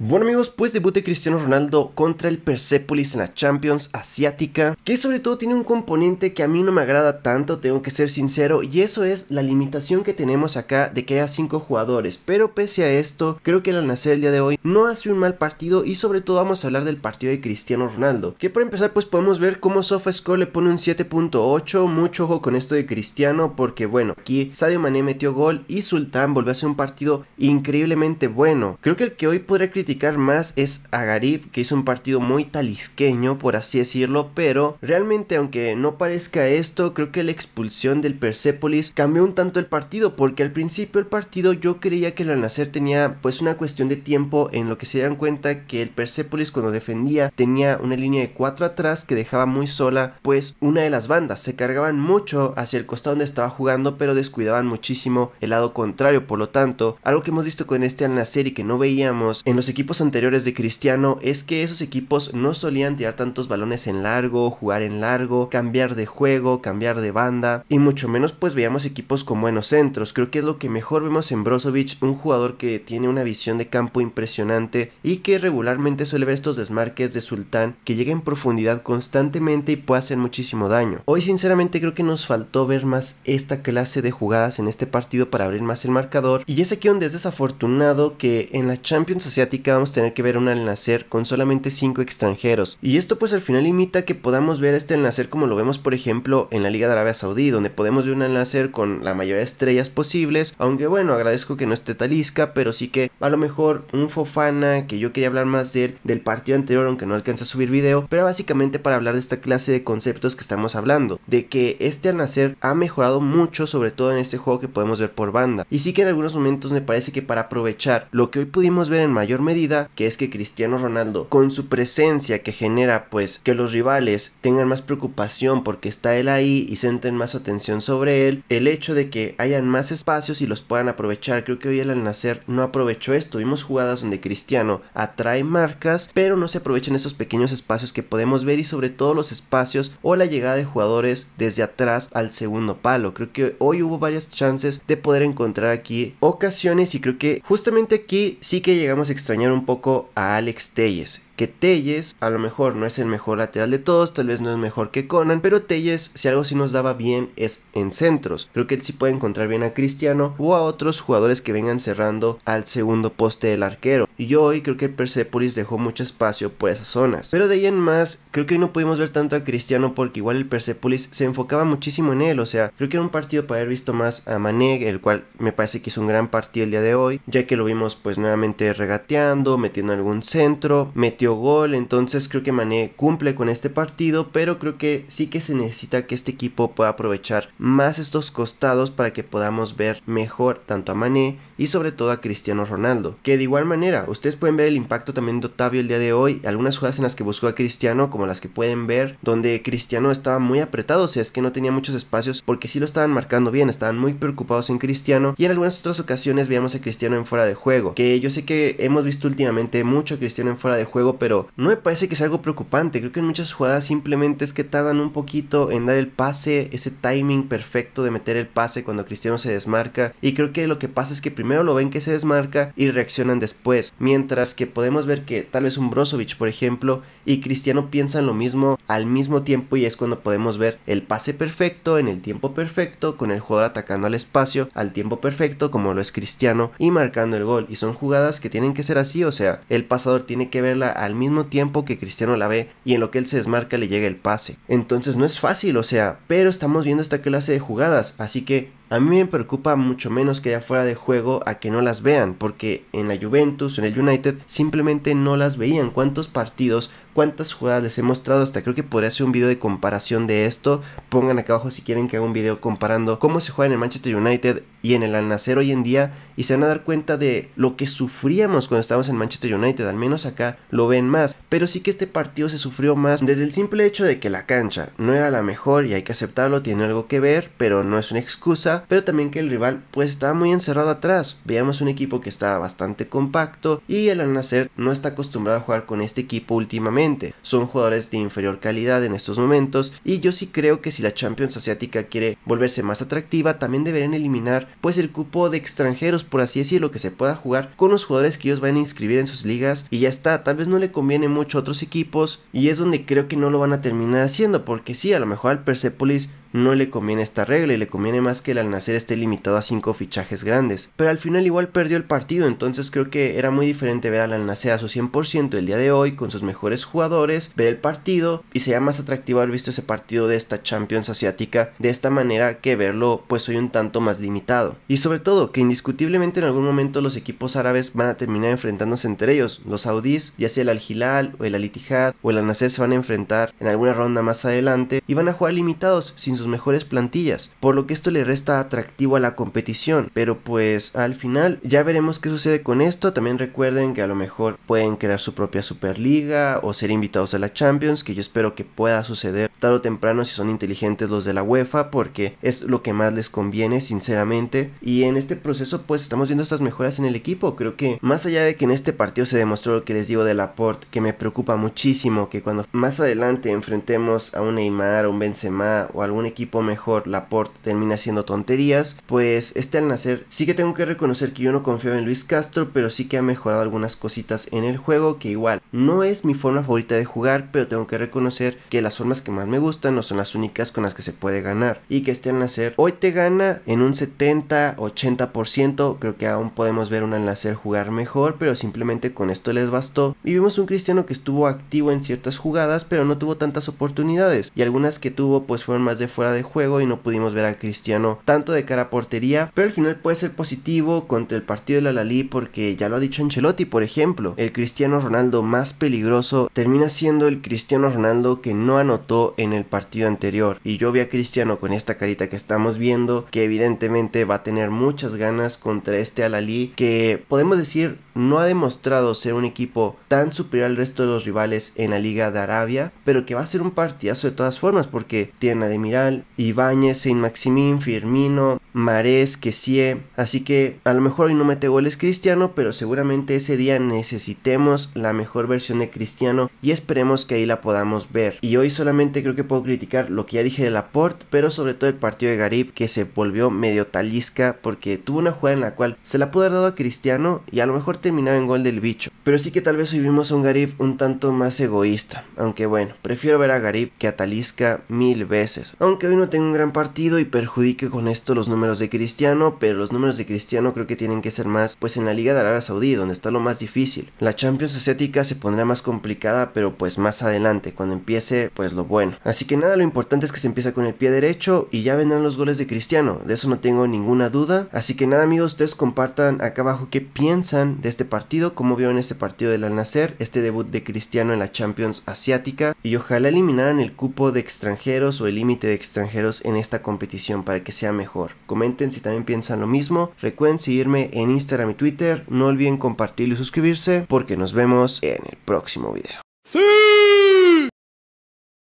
Bueno amigos, pues debut Cristiano Ronaldo contra el Persepolis en la Champions Asiática, que sobre todo tiene un componente que a mí no me agrada tanto, tengo que ser sincero, y eso es la limitación que tenemos acá de que haya 5 jugadores, pero pese a esto, creo que el al nacer el día de hoy no hace un mal partido y sobre todo vamos a hablar del partido de Cristiano Ronaldo, que por empezar pues podemos ver cómo SofaScore le pone un 7.8, mucho ojo con esto de Cristiano, porque bueno, aquí Sadio Mané metió gol y Sultán volvió a hacer un partido increíblemente bueno, creo que el que hoy podrá criticar más es a que hizo un partido muy talisqueño, por así decirlo, pero realmente aunque no parezca esto, creo que la expulsión del Persepolis cambió un tanto el partido, porque al principio el partido yo creía que el Alnacer tenía pues una cuestión de tiempo en lo que se dan cuenta que el Persepolis cuando defendía tenía una línea de cuatro atrás que dejaba muy sola pues una de las bandas, se cargaban mucho hacia el costado donde estaba jugando, pero descuidaban muchísimo el lado contrario, por lo tanto, algo que hemos visto con este Alnacer y que no veíamos en los equipos equipos anteriores de Cristiano es que esos equipos no solían tirar tantos balones en largo, jugar en largo, cambiar de juego, cambiar de banda y mucho menos pues veíamos equipos con buenos centros. Creo que es lo que mejor vemos en Brozovic, un jugador que tiene una visión de campo impresionante y que regularmente suele ver estos desmarques de Sultán que llega en profundidad constantemente y puede hacer muchísimo daño. Hoy sinceramente creo que nos faltó ver más esta clase de jugadas en este partido para abrir más el marcador y es aquí donde es desafortunado que en la Champions Asiática vamos a tener que ver un al nacer con solamente 5 extranjeros. Y esto pues al final limita que podamos ver este al nacer como lo vemos por ejemplo en la Liga de Arabia Saudí, donde podemos ver un al nacer con la mayoría de estrellas posibles, aunque bueno, agradezco que no esté Talisca, pero sí que a lo mejor un Fofana, que yo quería hablar más del partido anterior, aunque no alcanza a subir video, pero básicamente para hablar de esta clase de conceptos que estamos hablando, de que este al nacer ha mejorado mucho, sobre todo en este juego que podemos ver por banda. Y sí que en algunos momentos me parece que para aprovechar lo que hoy pudimos ver en mayor medida, que es que Cristiano Ronaldo, con su presencia que genera pues que los rivales tengan más preocupación porque está él ahí y centren más atención sobre él, el hecho de que hayan más espacios y los puedan aprovechar, creo que hoy el al nacer no aprovechó esto, vimos jugadas donde Cristiano atrae marcas, pero no se aprovechan esos pequeños espacios que podemos ver y sobre todo los espacios o la llegada de jugadores desde atrás al segundo palo. Creo que hoy hubo varias chances de poder encontrar aquí ocasiones y creo que justamente aquí sí que llegamos a extrañar un poco a Alex Telles, que Telles, a lo mejor no es el mejor lateral de todos, tal vez no es mejor que Conan, pero Telles, si algo sí nos daba bien, es en centros. Creo que él sí puede encontrar bien a Cristiano o a otros jugadores que vengan cerrando al segundo poste del arquero. Y yo hoy creo que el Persepolis dejó mucho espacio por esas zonas. Pero de ahí en más, creo que hoy no pudimos ver tanto a Cristiano porque igual el Persepolis se enfocaba muchísimo en él. O sea, creo que era un partido para haber visto más a Maneg, el cual me parece que hizo un gran partido el día de hoy, ya que lo vimos pues nuevamente regateando, metiendo algún centro, metió gol, entonces creo que Mané cumple con este partido, pero creo que sí que se necesita que este equipo pueda aprovechar más estos costados para que podamos ver mejor tanto a Mané y sobre todo a Cristiano Ronaldo, que de igual manera, ustedes pueden ver el impacto también de Otavio el día de hoy, algunas jugadas en las que buscó a Cristiano, como las que pueden ver, donde Cristiano estaba muy apretado, o sea, es que no tenía muchos espacios porque sí lo estaban marcando bien, estaban muy preocupados en Cristiano y en algunas otras ocasiones veíamos a Cristiano en fuera de juego, que yo sé que hemos visto últimamente mucho a Cristiano en fuera de juego, pero no me parece que sea algo preocupante. Creo que en muchas jugadas simplemente es que tardan un poquito en dar el pase, ese timing perfecto de meter el pase cuando Cristiano se desmarca. Y creo que lo que pasa es que primero lo ven que se desmarca y reaccionan después. Mientras que podemos ver que tal vez un Brozovic, por ejemplo, y Cristiano piensan lo mismo al mismo tiempo y es cuando podemos ver el pase perfecto en el tiempo perfecto con el jugador atacando al espacio al tiempo perfecto como lo es Cristiano y marcando el gol. Y son jugadas que tienen que ser así, o sea, el pasador tiene que verla a al mismo tiempo que Cristiano la ve y en lo que él se desmarca le llega el pase. Entonces no es fácil, o sea, pero estamos viendo esta clase de jugadas, así que a mí me preocupa mucho menos que haya fuera de juego a que no las vean, porque en la Juventus, en el United, simplemente no las veían. ¿Cuántos partidos, cuántas jugadas les he mostrado? Hasta creo que podría hacer un video de comparación de esto. Pongan acá abajo si quieren que haga un video comparando cómo se juega en el Manchester United y en el Al Nacer hoy en día. Y se van a dar cuenta de lo que sufríamos cuando estábamos en Manchester United. Al menos acá lo ven más. Pero sí que este partido se sufrió más desde el simple hecho de que la cancha no era la mejor y hay que aceptarlo, tiene algo que ver, pero no es una excusa pero también que el rival pues está muy encerrado atrás. Veíamos un equipo que está bastante compacto y el al no está acostumbrado a jugar con este equipo últimamente. Son jugadores de inferior calidad en estos momentos y yo sí creo que si la Champions Asiática quiere volverse más atractiva, también deberían eliminar pues el cupo de extranjeros, por así decirlo, que se pueda jugar con los jugadores que ellos van a inscribir en sus ligas y ya está, tal vez no le conviene mucho a otros equipos y es donde creo que no lo van a terminar haciendo porque sí, a lo mejor al Persepolis no le conviene esta regla y le conviene más que el al Nasser esté limitado a 5 fichajes grandes. Pero al final igual perdió el partido, entonces creo que era muy diferente ver al al a su 100% el día de hoy con sus mejores jugadores, ver el partido y sería más atractivo haber visto ese partido de esta Champions asiática de esta manera que verlo pues hoy un tanto más limitado. Y sobre todo que indiscutiblemente en algún momento los equipos árabes van a terminar enfrentándose entre ellos, los saudíes, ya sea el Al Hilal o el Al o el Al Nasser se van a enfrentar en alguna ronda más adelante y van a jugar limitados sin sus mejores plantillas, por lo que esto le resta atractivo a la competición, pero pues al final ya veremos qué sucede con esto, también recuerden que a lo mejor pueden crear su propia Superliga o ser invitados a la Champions, que yo espero que pueda suceder tarde o temprano si son inteligentes los de la UEFA, porque es lo que más les conviene sinceramente, y en este proceso pues estamos viendo estas mejoras en el equipo, creo que más allá de que en este partido se demostró lo que les digo del aporte, que me preocupa muchísimo, que cuando más adelante enfrentemos a un Neymar, un Benzema o algún equipo mejor Laporte termina haciendo tonterías, pues este al nacer sí que tengo que reconocer que yo no confío en Luis Castro, pero sí que ha mejorado algunas cositas en el juego que igual no es mi forma favorita de jugar, pero tengo que reconocer que las formas que más me gustan no son las únicas con las que se puede ganar. Y que este nacer hoy te gana en un 70-80%. Creo que aún podemos ver un enlacer jugar mejor, pero simplemente con esto les bastó. Vivimos un cristiano que estuvo activo en ciertas jugadas, pero no tuvo tantas oportunidades. Y algunas que tuvo pues fueron más de fuera de juego y no pudimos ver a cristiano tanto de cara a portería. Pero al final puede ser positivo contra el partido de la Lali porque ya lo ha dicho Ancelotti, por ejemplo. El cristiano Ronaldo más más peligroso termina siendo el Cristiano Ronaldo que no anotó en el partido anterior. Y yo vi a Cristiano con esta carita que estamos viendo, que evidentemente va a tener muchas ganas contra este Alalí que podemos decir no ha demostrado ser un equipo tan superior al resto de los rivales en la Liga de Arabia, pero que va a ser un partidazo de todas formas porque tiene a Demiral, Ibáñez, Saint Maximin, Firmino, Marés, Kessie, así que a lo mejor hoy no mete goles Cristiano, pero seguramente ese día necesitemos la mejor versión de Cristiano y esperemos que ahí la podamos ver. Y hoy solamente creo que puedo criticar lo que ya dije de Laporte, pero sobre todo el partido de Garib que se volvió medio talisca porque tuvo una jugada en la cual se la pudo haber dado a Cristiano y a lo mejor terminado en gol del bicho, pero sí que tal vez hoy vimos a un Garib un tanto más egoísta, aunque bueno, prefiero ver a Garib que a Talisca mil veces, aunque hoy no tenga un gran partido y perjudique con esto los números de Cristiano, pero los números de Cristiano creo que tienen que ser más pues en la Liga de Arabia Saudí, donde está lo más difícil. La Champions Asiática se pondrá más complicada, pero pues más adelante, cuando empiece pues lo bueno. Así que nada, lo importante es que se empieza con el pie derecho y ya vendrán los goles de Cristiano, de eso no tengo ninguna duda. Así que nada amigos, ustedes compartan acá abajo qué piensan de este este partido, cómo vieron este partido del al Nacer? este debut de Cristiano en la Champions Asiática y ojalá eliminaran el cupo de extranjeros o el límite de extranjeros en esta competición para que sea mejor. Comenten si también piensan lo mismo, recuerden seguirme en Instagram y Twitter, no olviden compartir y suscribirse porque nos vemos en el próximo video.